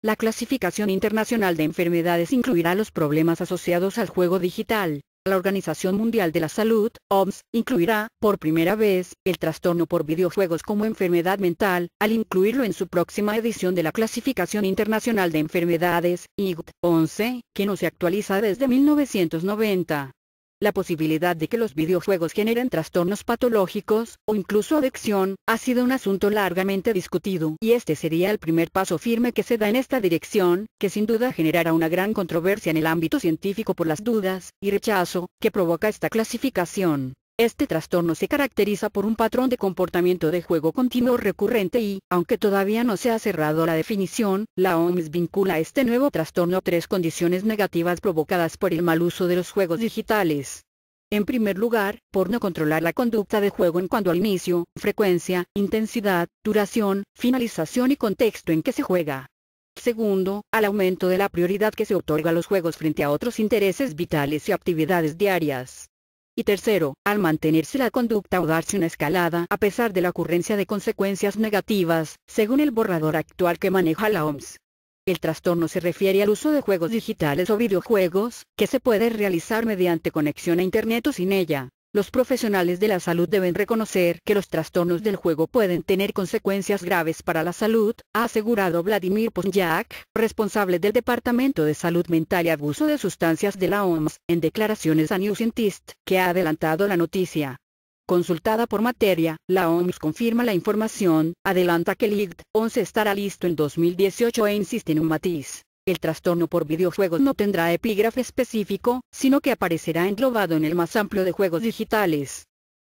La clasificación internacional de enfermedades incluirá los problemas asociados al juego digital. La Organización Mundial de la Salud, OMS, incluirá, por primera vez, el trastorno por videojuegos como enfermedad mental, al incluirlo en su próxima edición de la Clasificación Internacional de Enfermedades, IGT-11, que no se actualiza desde 1990. La posibilidad de que los videojuegos generen trastornos patológicos, o incluso adicción, ha sido un asunto largamente discutido y este sería el primer paso firme que se da en esta dirección, que sin duda generará una gran controversia en el ámbito científico por las dudas, y rechazo, que provoca esta clasificación. Este trastorno se caracteriza por un patrón de comportamiento de juego continuo recurrente y, aunque todavía no se ha cerrado la definición, la OMS vincula este nuevo trastorno a tres condiciones negativas provocadas por el mal uso de los juegos digitales. En primer lugar, por no controlar la conducta de juego en cuanto al inicio, frecuencia, intensidad, duración, finalización y contexto en que se juega. Segundo, al aumento de la prioridad que se otorga a los juegos frente a otros intereses vitales y actividades diarias. Y tercero, al mantenerse la conducta o darse una escalada a pesar de la ocurrencia de consecuencias negativas, según el borrador actual que maneja la OMS. El trastorno se refiere al uso de juegos digitales o videojuegos, que se puede realizar mediante conexión a Internet o sin ella. Los profesionales de la salud deben reconocer que los trastornos del juego pueden tener consecuencias graves para la salud, ha asegurado Vladimir Posnyak, responsable del Departamento de Salud Mental y Abuso de Sustancias de la OMS, en declaraciones a New Scientist, que ha adelantado la noticia. Consultada por materia, la OMS confirma la información, adelanta que el IGD-11 estará listo en 2018 e insiste en un matiz. El trastorno por videojuegos no tendrá epígrafe específico, sino que aparecerá englobado en el más amplio de juegos digitales.